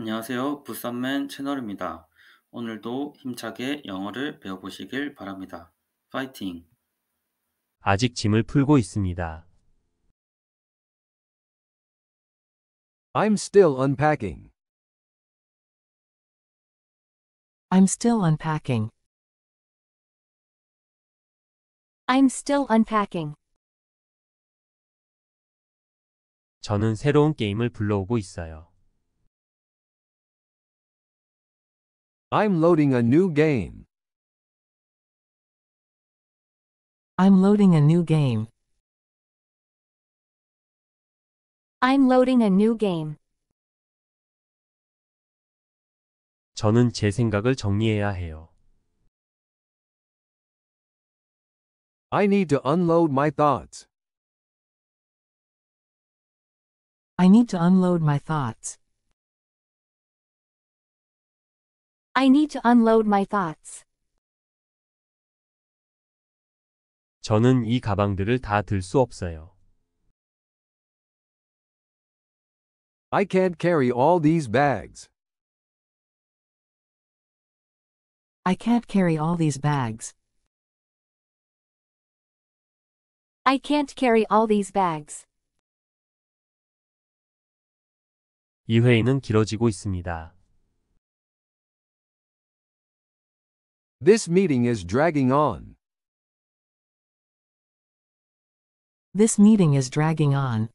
안녕하세요. 부산맨 채널입니다. 오늘도 힘차게 영어를 배워보시길 바랍니다. 파이팅! 아직 짐을 풀고 있습니다. I'm still unpacking. I'm still unpacking. I'm still unpacking. 저는 새로운 게임을 불러오고 있어요. I'm loading a new game. I'm loading a new game. I'm loading a new game. 저는 제 생각을 정리해야 해요. I need to unload my thoughts. I need to unload my thoughts. I need to unload my thoughts. 저는 이 가방들을 다 없어요. I can't carry all these bags. I can't carry all these bags. I can't carry all these bags. 이 회의는 길어지고 있습니다. This meeting is dragging on. This meeting is dragging on.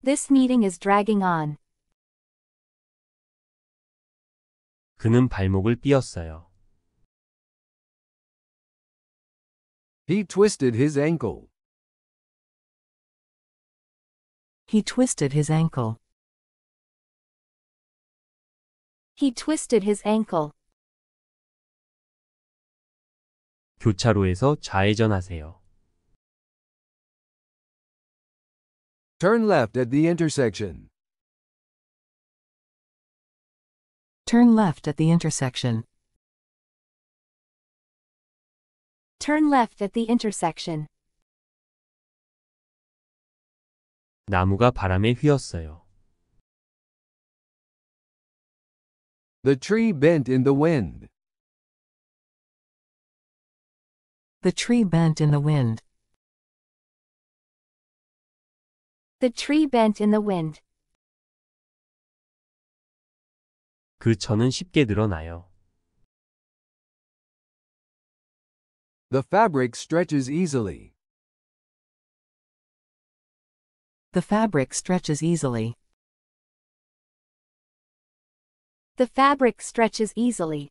This meeting is dragging on. 그는 발목을 삐었어요. He twisted his ankle. He twisted his ankle. He twisted his ankle. 교차로에서 좌회전하세요. Turn left at the intersection. Turn left at the intersection. Turn left at the intersection. 나무가 바람에 휘었어요. The tree bent in the wind. The tree bent in the wind. The tree bent in the wind. 그 천은 쉽게 늘어나요. The fabric stretches easily. The fabric stretches easily. The fabric stretches easily.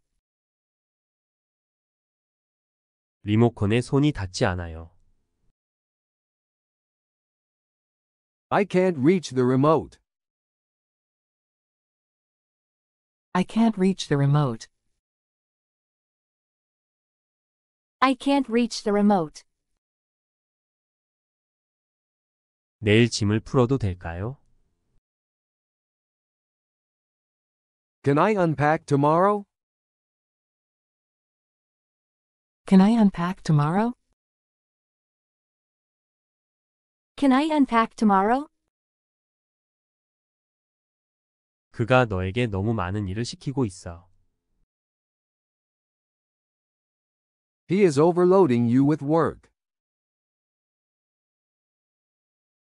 리모컨에 손이 닿지 않아요. I can't reach the remote. I can't reach the remote. I can't reach the remote. 내일 짐을 풀어도 될까요? Can I unpack tomorrow? Can I unpack tomorrow? Can I unpack tomorrow? 그가 너에게 너무 많은 일을 시키고 있어. He is overloading you with work.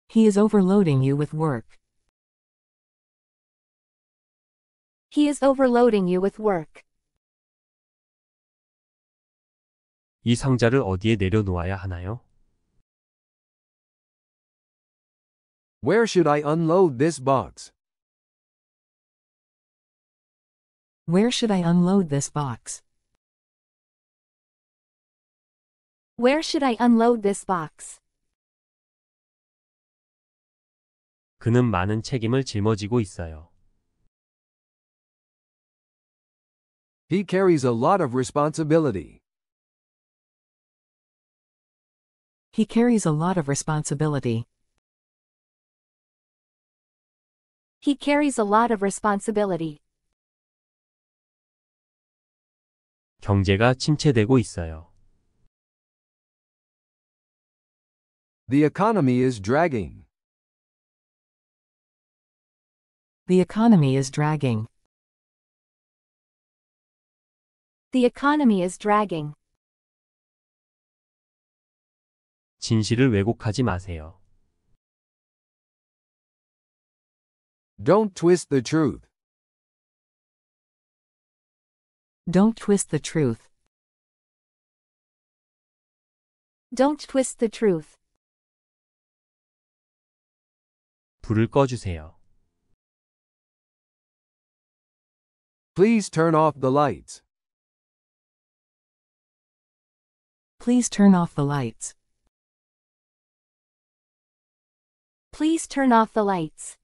He is overloading you with work. He is overloading you with work. 이 상자를 어디에 내려놓아야 하나요? Where should I unload this box? Where should I unload this box? Where should I unload this box? 그는 많은 책임을 짊어지고 있어요. He carries a lot of responsibility. He carries a lot of responsibility. He carries a lot of responsibility. 경제가 침체되고 있어요. The economy is dragging. The economy is dragging. The economy is dragging. 진실을 왜곡하지 마세요. Don't twist the truth. Don't twist the truth. Don't twist the truth. 불을 꺼주세요. Please turn off the lights. Please turn off the lights. Please turn off the lights.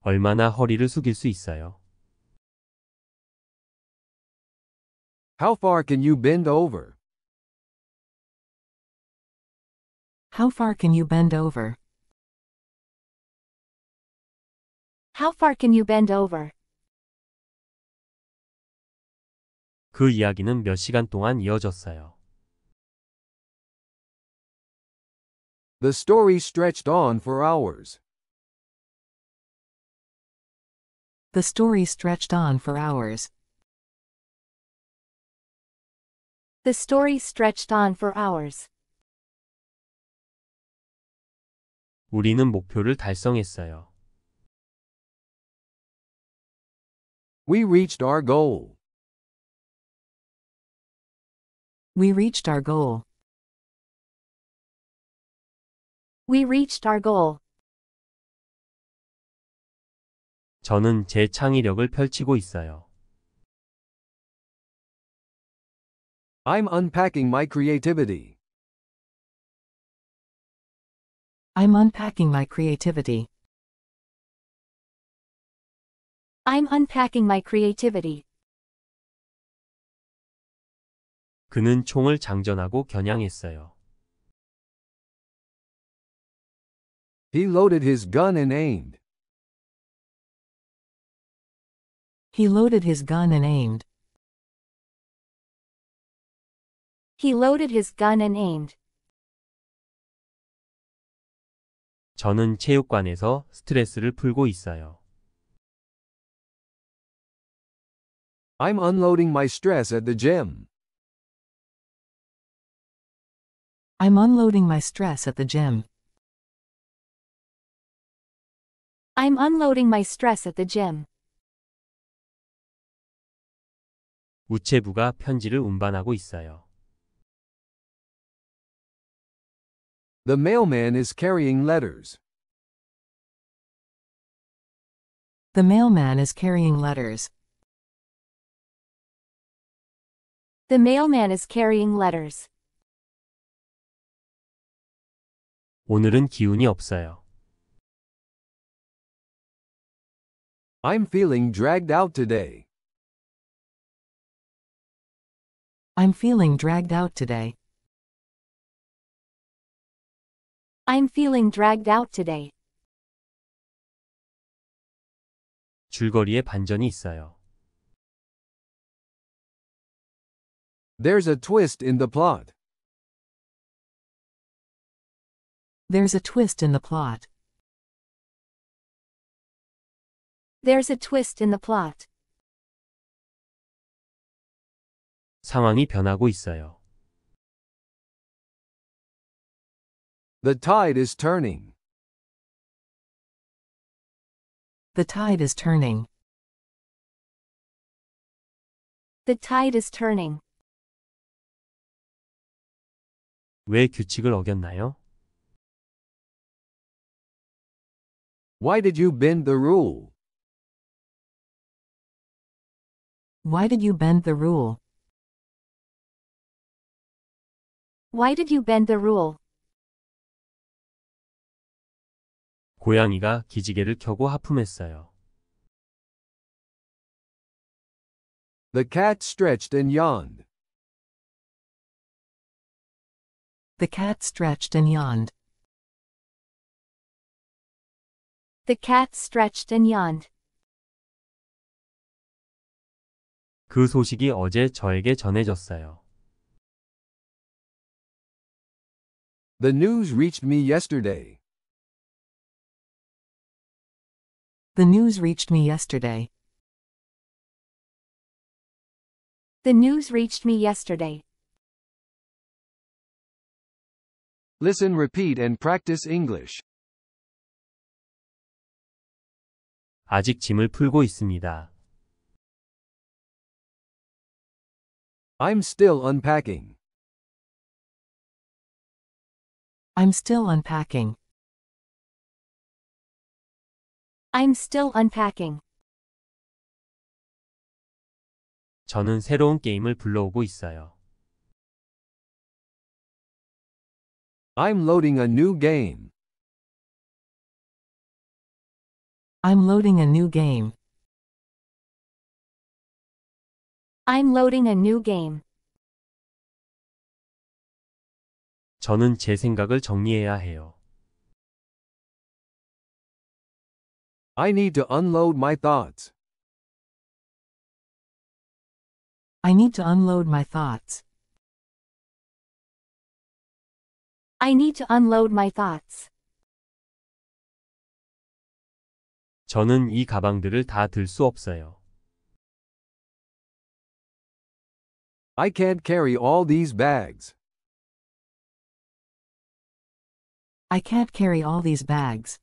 얼마나 허리를 숙일 수 있어요? How far can you bend over? How far can you bend over? How far can you bend over? 그 이야기는 몇 시간 동안 이어졌어요. The story stretched on for hours. The story stretched on for hours. The story stretched on for hours. 우리는 목표를 달성했어요. We reached our goal. We reached our goal. We reached our goal. 저는 제 창의력을 펼치고 있어요. I'm unpacking my creativity. I'm unpacking my creativity. I'm unpacking my creativity. 그는 총을 장전하고 겨냥했어요. He loaded his gun and aimed. He loaded his gun and aimed. He loaded his gun and aimed. 저는 체육관에서 스트레스를 풀고 있어요. I'm unloading my stress at the gym. I'm unloading my stress at the gym. I'm unloading my stress at the gym. 우체부가 편지를 운반하고 있어요. The mailman is carrying letters. The mailman is carrying letters. The mailman is carrying letters. 오늘은 기운이 없어요. I'm feeling dragged out today. I'm feeling dragged out today. I'm feeling dragged out today. 줄거리에 반전이 있어요. There's a twist in the plot. There's a twist in the plot. There's a twist in the plot. 상황이 변하고 있어요. The tide is turning. The tide is turning. The tide is turning. 왜 규칙을 어겼나요? Why did you bend the rule? Why did you bend the rule? Why did you bend the rule? 고양이가 기지개를 켜고 하품했어요. The cat stretched and yawned. The cat stretched and yawned. The cat stretched and yawned. 그 소식이 어제 저에게 전해졌어요. The news reached me yesterday. The news reached me yesterday. The news reached me yesterday. Listen, repeat, and practice English. 아직 짐을 풀고 있습니다. I'm still unpacking. I'm still unpacking. I'm still unpacking. 저는 새로운 게임을 불러오고 있어요. I'm loading a new game. I'm loading a new game. I'm loading a new game. 저는 제 생각을 정리해야 해요. I need to unload my thoughts. I need to unload my thoughts. I need to unload my thoughts. 저는 이 가방들을 다 들 수 없어요. I can't carry all these bags. I can't carry all these bags.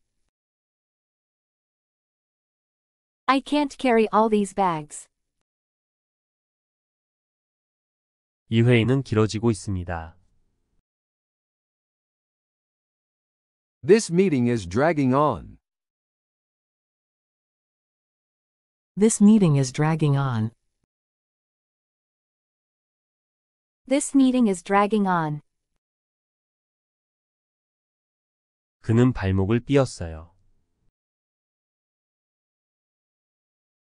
I can't carry all these bags. 이 회의는 길어지고 있습니다. This meeting is dragging on. This meeting is dragging on. This meeting is dragging on. 그는 발목을 삐었어요.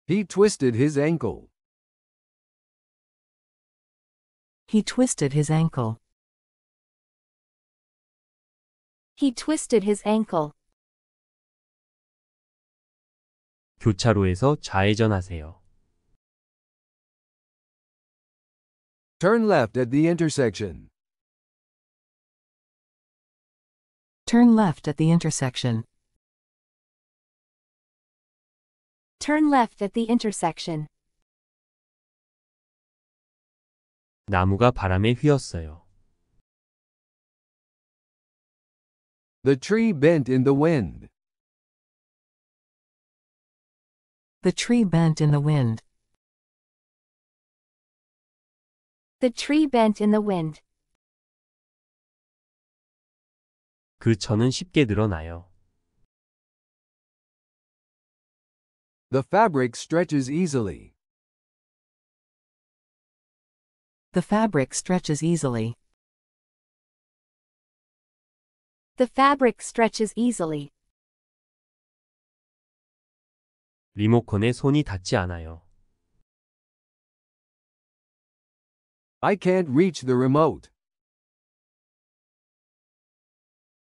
He twisted his ankle. He twisted his ankle. He twisted his ankle. 교차로에서 좌회전하세요. Turn left at the intersection. Turn left at the intersection. Turn left at the intersection. 나무가 바람에 휘었어요. The tree bent in the wind. The tree bent in the wind. The tree bent in the wind. 그 천은 쉽게 늘어나요. The fabric stretches easily. The fabric stretches easily. The fabric stretches easily. 리모컨에 손이 닿지 않아요. I can't reach the remote.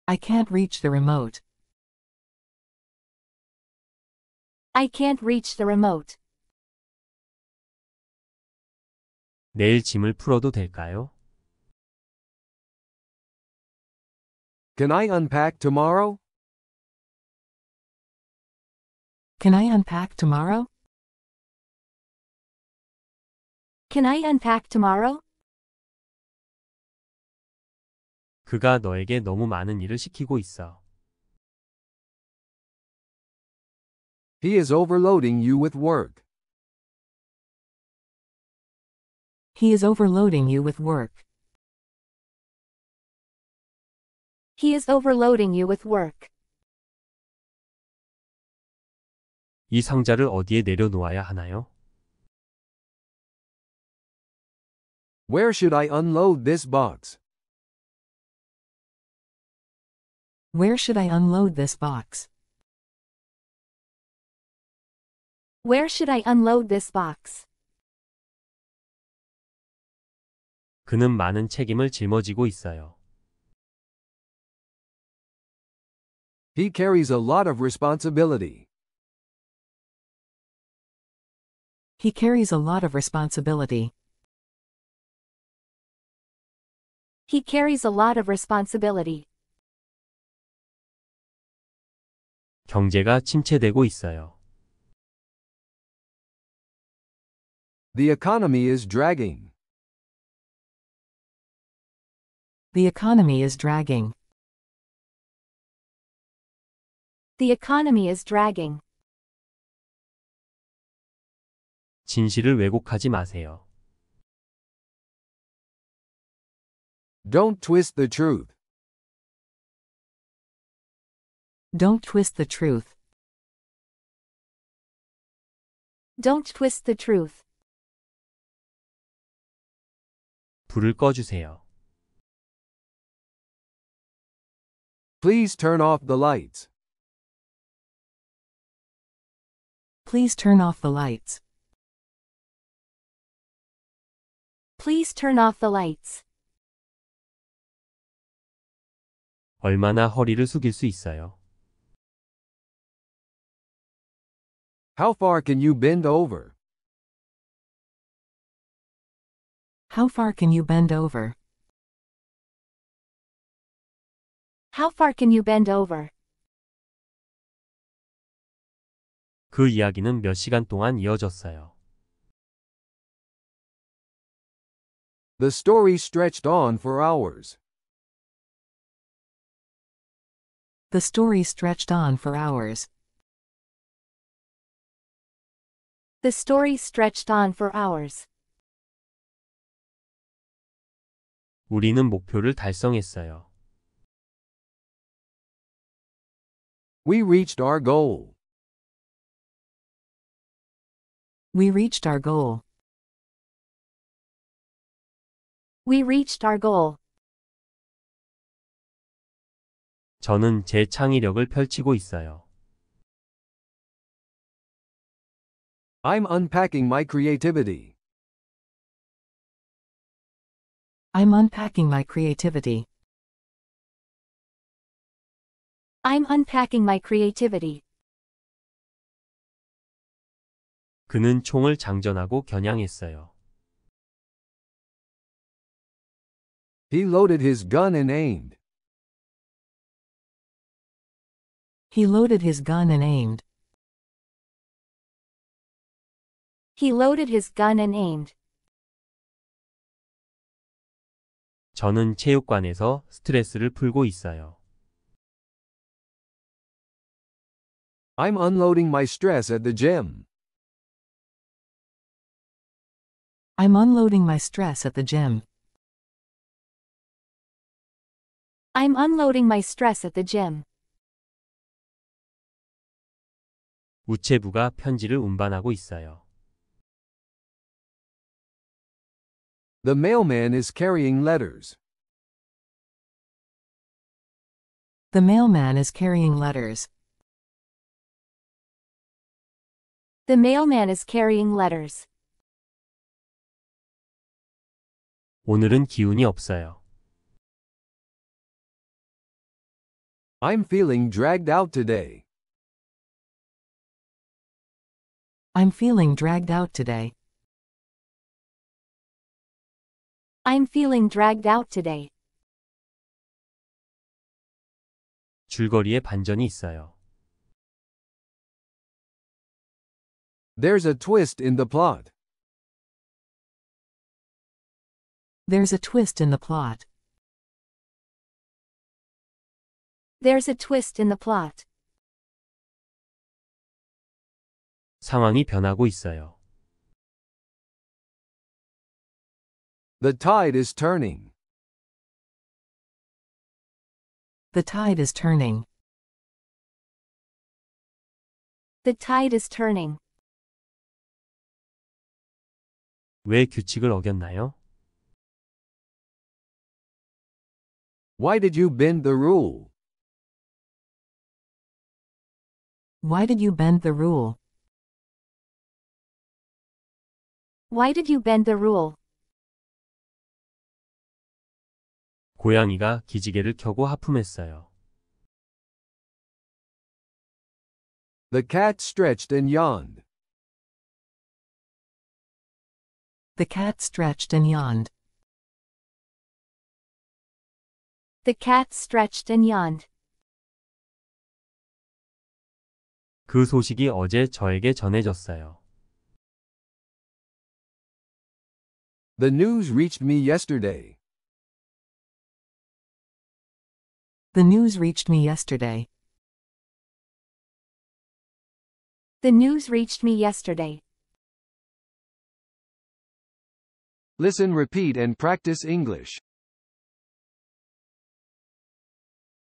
I can't reach the remote. I can't reach the remote. 내일 짐을 풀어도 될까요? Can I unpack tomorrow? Can I unpack tomorrow? Can I unpack tomorrow? 그가 너에게 너무 많은 일을 시키고 있어. He is overloading you with work. He is overloading you with work. He is overloading you with work. 이 상자를 어디에 내려놓아야 하나요? Where should I unload this box? Where should I unload this box? Where should I unload this box? 그는 많은 책임을 짊어지고 있어요. He carries a lot of responsibility. He carries a lot of responsibility. He carries a lot of responsibility. 경제가 침체되고 있어요. The economy is dragging. The economy is dragging. The economy is dragging. 진실을 왜곡하지 마세요. Don't twist the truth. Don't twist the truth. Don't twist the truth. 불을 꺼주세요. Please turn off the lights. Please turn off the lights. Please turn off the lights. 얼마나 허리를 숙일 수 있어요? How far can you bend over? How far can you bend over? How far can you bend over? 그 이야기는 몇 시간 동안 이어졌어요. The story stretched on for hours. The story stretched on for hours. The story stretched on for hours. 우리는 목표를 달성했어요. We reached our goal. We reached our goal. We reached our goal. 저는 제 창의력을 펼치고 있어요. I'm unpacking my creativity. I'm unpacking my creativity. I'm unpacking my creativity. 그는 총을 장전하고 겨냥했어요. He loaded his gun and aimed. He loaded his gun and aimed. He loaded his gun and aimed. 저는 체육관에서 스트레스를 풀고 있어요. I'm unloading my stress at the gym. I'm unloading my stress at the gym. I'm unloading my stress at the gym. 우체부가 편지를 운반하고 있어요. The mailman is carrying letters. The mailman is carrying letters. The mailman is carrying letters. 오늘은 기운이 없어요. I'm feeling dragged out today. I'm feeling dragged out today. I'm feeling dragged out today. 줄거리에 반전이 있어요. There's a twist in the plot. There's a twist in the plot. There's a twist in the plot. 상황이 변하고 있어요. The tide is turning. The tide is turning. The tide is turning. 왜 규칙을 어겼나요? Why did you bend the rule? Why did you bend the rule? Why did you bend the rule? 고양이가 기지개를 켜고 하품했어요. The cat stretched and yawned. The cat stretched and yawned. The cat stretched and yawned. 그 소식이 어제 저에게 전해졌어요. The news reached me yesterday. The news reached me yesterday. The news reached me yesterday. Listen, repeat, and practice English.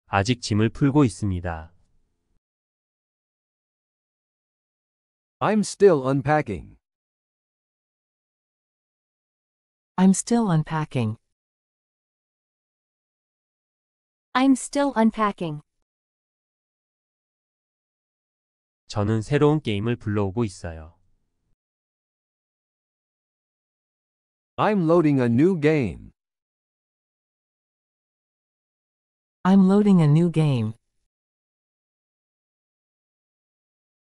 아직 짐을 풀고 있습니다. I'm still unpacking. I'm still unpacking. I'm still unpacking. 저는 새로운 게임을 불러오고 있어요. I'm loading a new game. I'm loading a new game.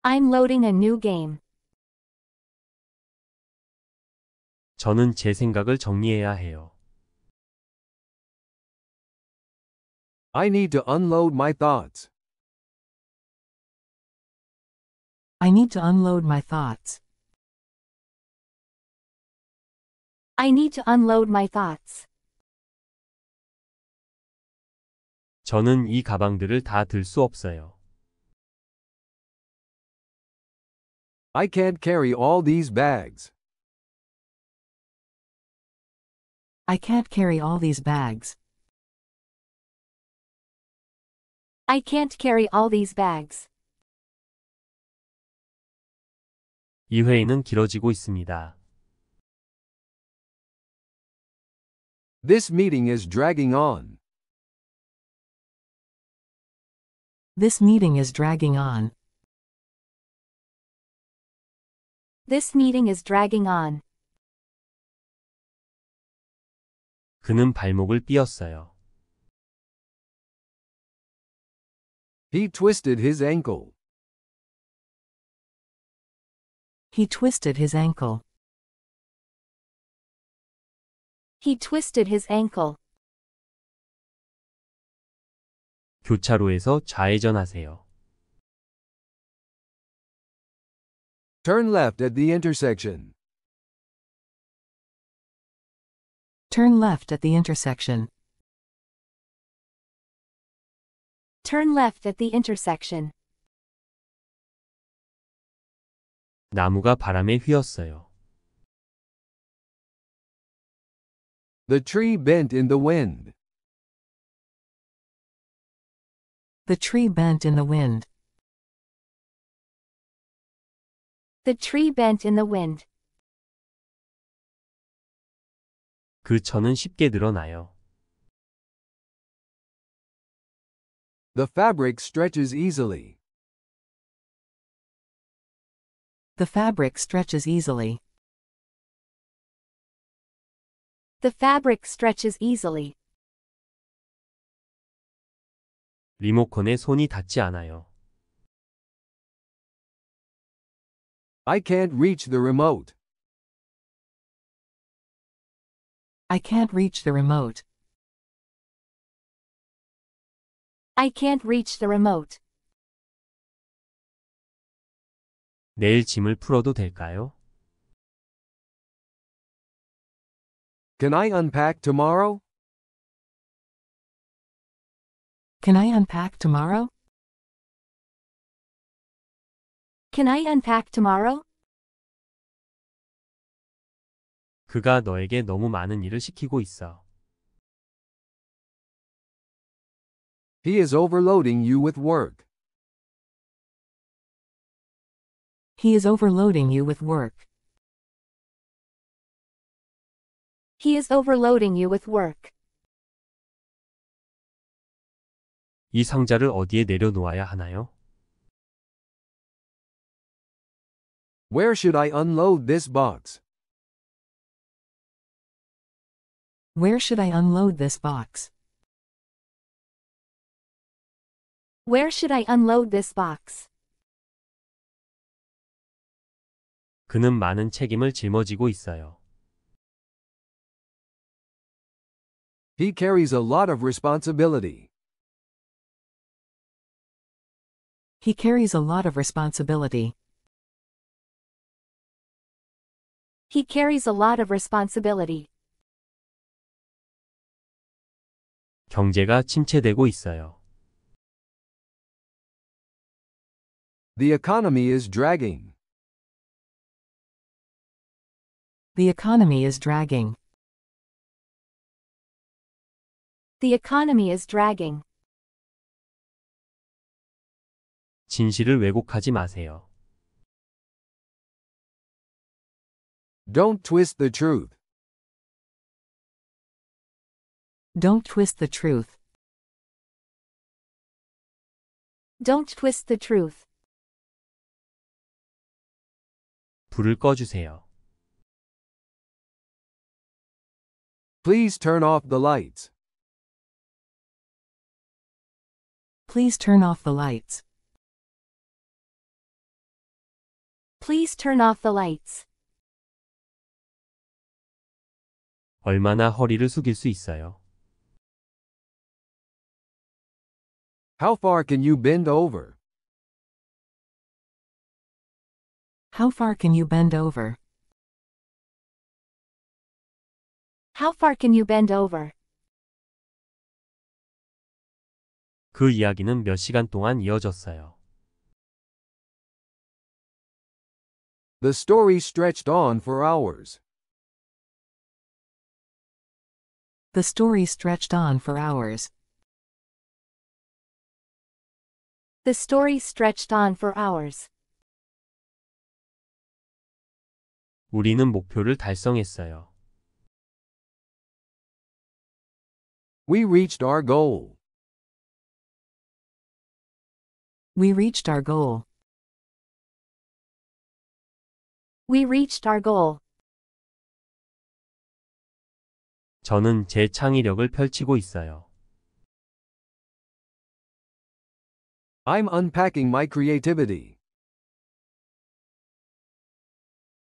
I'm loading a new game. 저는 제 생각을 정리해야 해요. I need to unload my thoughts. I need to unload my thoughts. I need to unload my thoughts. 저는 이 가방들을 다 들 수 없어요. I can't carry all these bags. I can't carry all these bags. I can't carry all these bags. 이 회의는 길어지고 있습니다. This meeting is dragging on. This meeting is dragging on. This meeting is dragging on. 그는 발목을 삐었어요. He twisted his ankle. He twisted his ankle. He twisted his ankle. 교차로에서 좌회전하세요. Turn left at the intersection. Turn left at the intersection. Turn left at the intersection. 나무가 바람에 휘었어요. The tree bent in the wind. The tree bent in the wind. The tree bent in the wind. 그 천은 쉽게 늘어나요. The fabric stretches easily. The fabric stretches easily. The fabric stretches easily. 리모컨에 손이 닿지 않아요. I can't reach the remote. I can't reach the remote. I can't reach the remote. 내일 짐을 풀어도 될까요? Can I unpack tomorrow? Can I unpack tomorrow? Can I unpack tomorrow? 그가 너에게 너무 많은 일을 시키고 있어. He is overloading you with work. He is overloading you with work. He is overloading you with work. 이 상자를 어디에 내려놓아야 하나요? Where should I unload this box? Where should I unload this box? Where should I unload this box? 그는 많은 책임을 짊어지고 있어요. He carries a lot of responsibility. He carries a lot of responsibility. He carries a lot of responsibility. 경제가 침체되고 있어요. The economy is dragging. The economy is dragging. The economy is dragging. 진실을 왜곡하지 마세요. Don't twist the truth. Don't twist the truth. Don't twist the truth. 불을 꺼주세요. Please turn off the lights. Please turn off the lights. Please turn off the lights. 얼마나 허리를 숙일 수 있어요? How far can you bend over? How far can you bend over? How far can you bend over? 그 이야기는 몇 시간 동안 이어졌어요. The story stretched on for hours. The story stretched on for hours. The story stretched on for hours. 우리는 목표를 달성했어요. We reached our goal. We reached our goal. We reached our goal. 저는 제 창의력을 펼치고 있어요. I'm unpacking my creativity.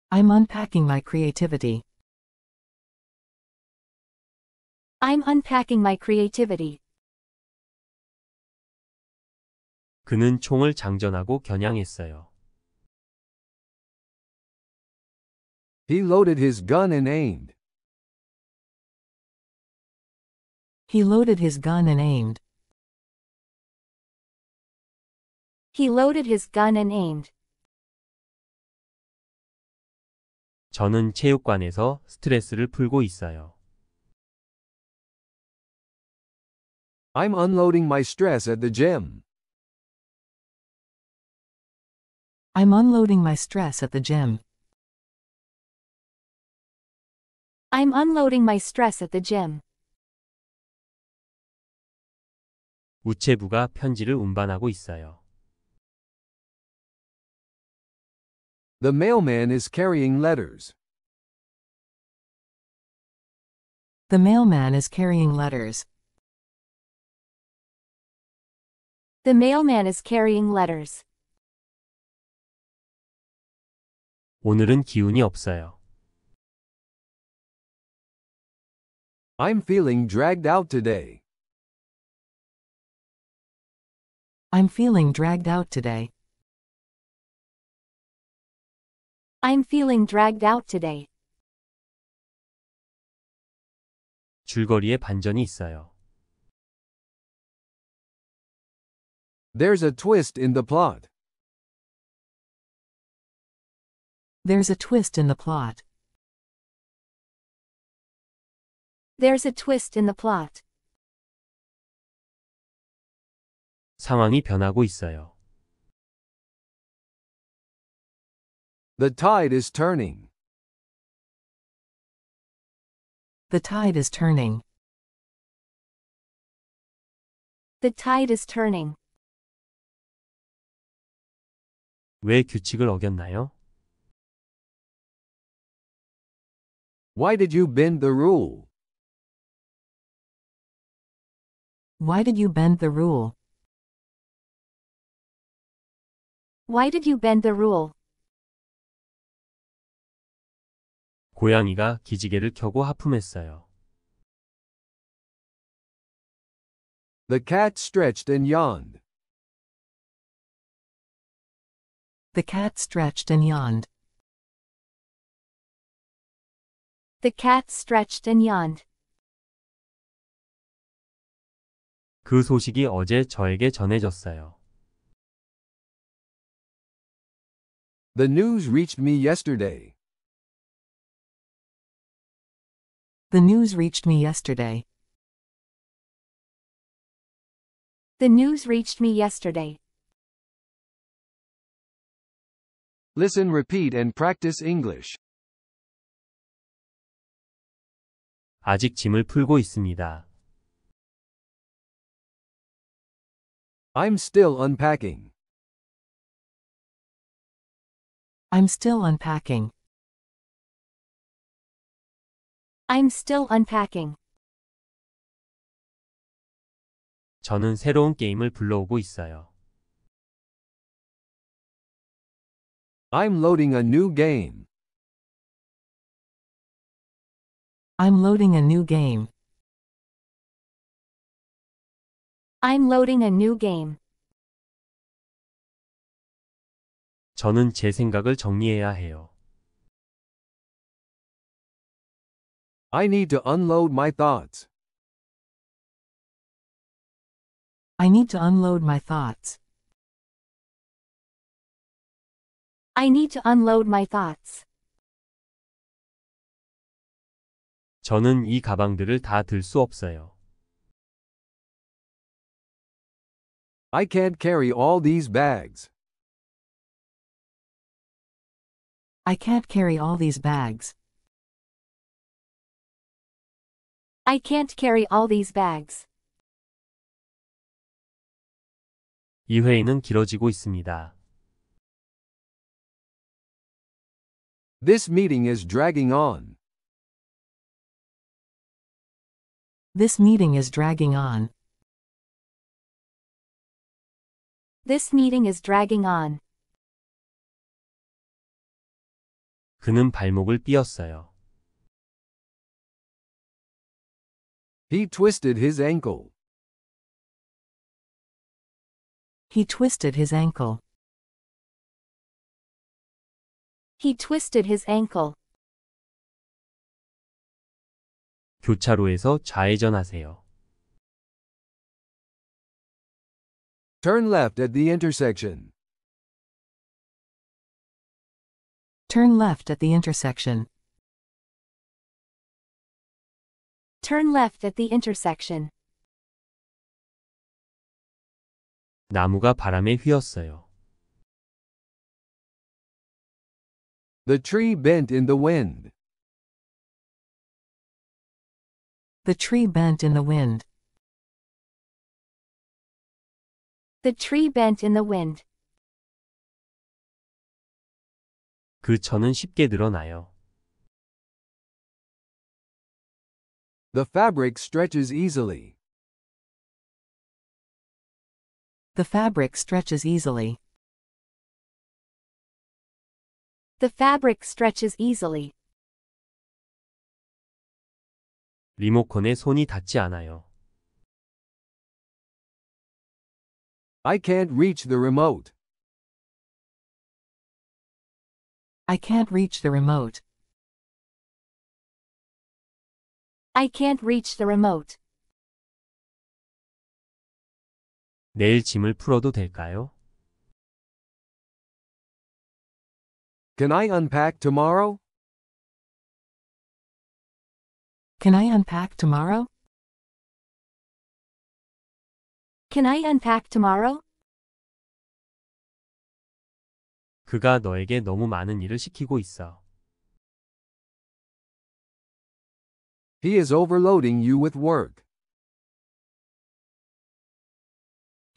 I'm unpacking my creativity. I'm unpacking my creativity. 그는 총을 장전하고 겨냥했어요. He loaded his gun and aimed. He loaded his gun and aimed. He loaded his gun and aimed. 저는 체육관에서 스트레스를 풀고 있어요. I'm unloading my stress at the gym. I'm unloading my stress at the gym. I'm unloading my stress at the gym. 우체부가 편지를 운반하고 있어요. The mailman is carrying letters. The mailman is carrying letters. The mailman is carrying letters. 오늘은 기운이 없어요. I'm feeling dragged out today. I'm feeling dragged out today. I'm feeling dragged out today. 줄거리에 반전이 있어요. There's a twist in the plot. There's a twist in the plot. There's a twist in the plot. 상황이 변하고 있어요. The tide is turning. The tide is turning. The tide is turning. 왜 규칙을 어겼나요? Why did you bend the rule? Why did you bend the rule? Why did you bend the rule? 고양이가 기지개를 켜고 하품했어요. The cat stretched and yawned. The cat stretched and yawned. The cat stretched and yawned. 그 소식이 어제 저에게 전해졌어요. The news reached me yesterday. The news reached me yesterday. The news reached me yesterday. Listen, repeat, and practice English. 아직 짐을 풀고 있습니다. I'm still unpacking. I'm still unpacking. I'm still unpacking. 저는 새로운 게임을 불러오고 있어요. I'm loading a new game. I'm loading a new game. I'm loading a new game. 저는 제 생각을 정리해야 해요. I need to unload my thoughts. I need to unload my thoughts. I need to unload my thoughts. 저는 이 가방들을 다 들 수 없어요. I can't carry all these bags. I can't carry all these bags. I can't carry all these bags. 이 회의는 길어지고 있습니다. This meeting is dragging on. This meeting is dragging on. This meeting is dragging on. 그는 발목을 삐었어요. He twisted his ankle. He twisted his ankle. He twisted his ankle. 교차로에서 좌회전하세요. Turn left at the intersection. Turn left at the intersection. Turn left at the intersection. 나무가 바람에 휘었어요. The tree bent in the wind. The tree bent in the wind. The tree bent in the wind. 그 천은 쉽게 늘어나요. The fabric stretches easily. The fabric stretches easily. The fabric stretches easily. 리모컨에 손이 닿지 않아요. I can't reach the remote. I can't reach the remote. I can't reach the remote. 내일 짐을 풀어도 될까요? Can I unpack tomorrow? Can I unpack tomorrow? Can I unpack tomorrow? 그가 너에게 너무 많은 일을 시키고 있어. He is overloading you with work.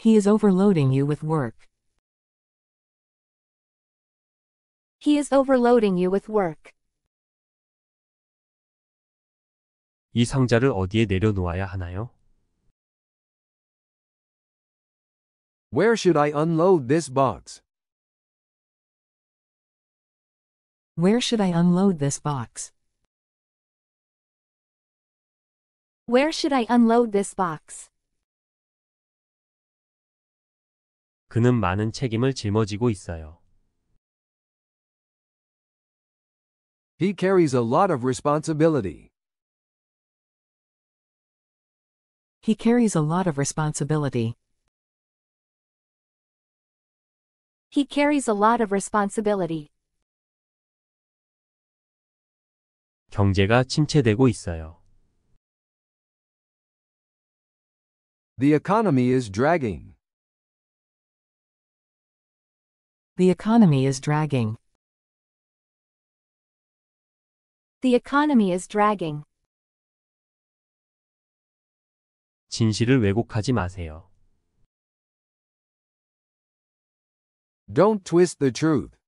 He is overloading you with work. He is overloading you with work. 이 상자를 어디에 내려놓아야 하나요? Where should I unload this box? Where should I unload this box? Where should I unload this box? 그는 많은 책임을 짊어지고 있어요. He carries a lot of responsibility. He carries a lot of responsibility. He carries a lot of responsibility. 경제가 침체되고 있어요. The economy is dragging. The economy is dragging. The economy is dragging. 진실을 왜곡하지 마세요. Don't twist the truth.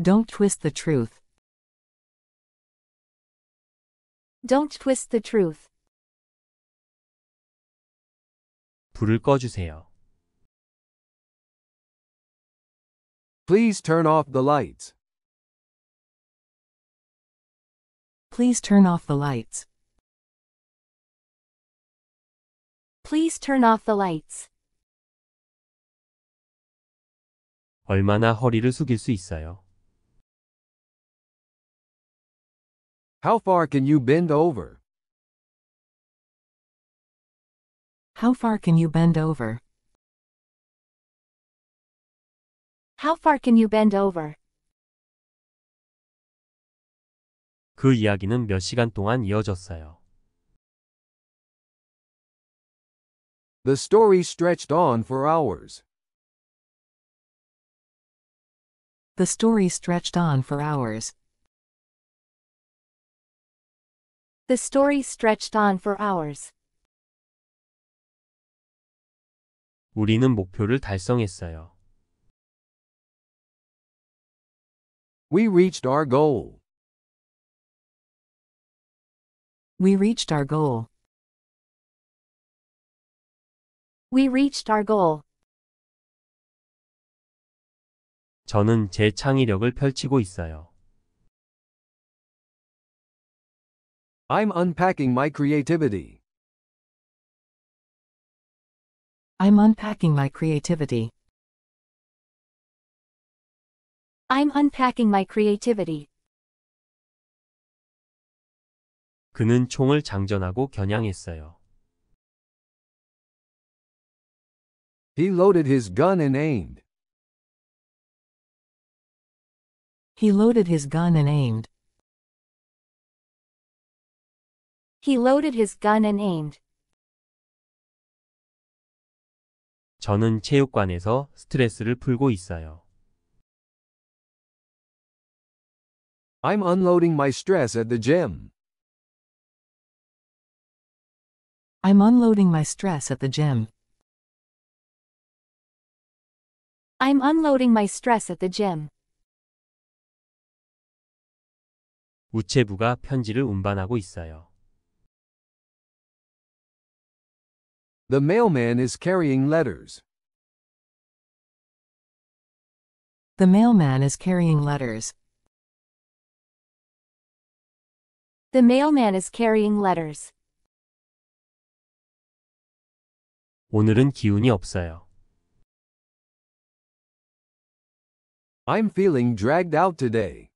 Don't twist the truth. Don't twist the truth. 불을 꺼주세요. Please turn off the lights. Please turn off the lights. Please turn off the lights. 얼마나 허리를 숙일 수 있어요? How far can you bend over? How far can you bend over? How far can you bend over? 그 이야기는 몇 시간 동안 이어졌어요. The story stretched on for hours. The story stretched on for hours. The story stretched on for hours. 우리는 목표를 달성했어요. We reached our goal. We reached our goal. We reached our goal. 저는 제 창의력을 펼치고 있어요. I'm unpacking my creativity. I'm unpacking my creativity. I'm unpacking my creativity. 그는 총을 장전하고 겨냥했어요. He loaded his gun and aimed. He loaded his gun and aimed. He loaded his gun and aimed. 저는 체육관에서 스트레스를 풀고 있어요. I'm unloading my stress at the gym. I'm unloading my stress at the gym. I'm unloading my stress at the gym. 우체부가 편지를 운반하고 있어요. The mailman is carrying letters. The mailman is carrying letters. The mailman is carrying letters. 오늘은 기운이 없어요. I'm feeling dragged out today.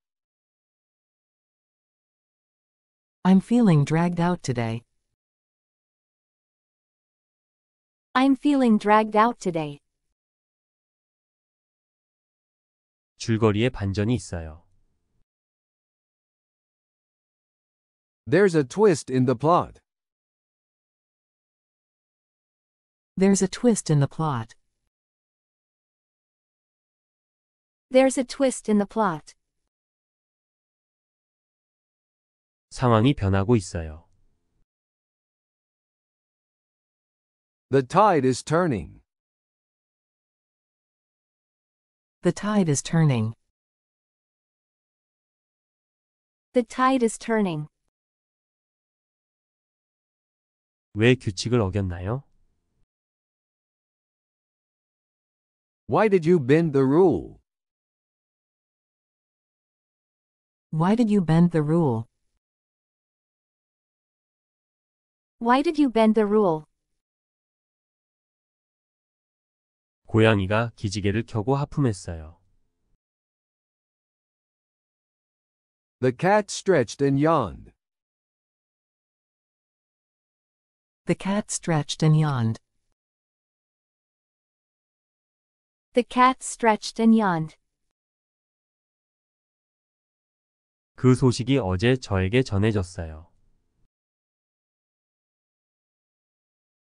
I'm feeling dragged out today. I'm feeling dragged out today. 줄거리에 반전이 있어요. There's a twist in the plot. There's a twist in the plot. There's a twist in the plot. 상황이 변하고 있어요. The tide is turning. The tide is turning. The tide is turning. 왜 규칙을 어겼나요? Why did you bend the rule? Why did you bend the rule? Why did you bend the rule? 고양이가 기지개를 켜고 하품했어요. The cat stretched and yawned. The cat stretched and yawned. The cat stretched and yawned. 그 소식이 어제 저에게 전해졌어요.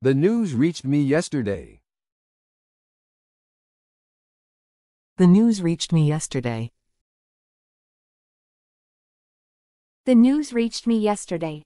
The news reached me yesterday. The news reached me yesterday. The news reached me yesterday.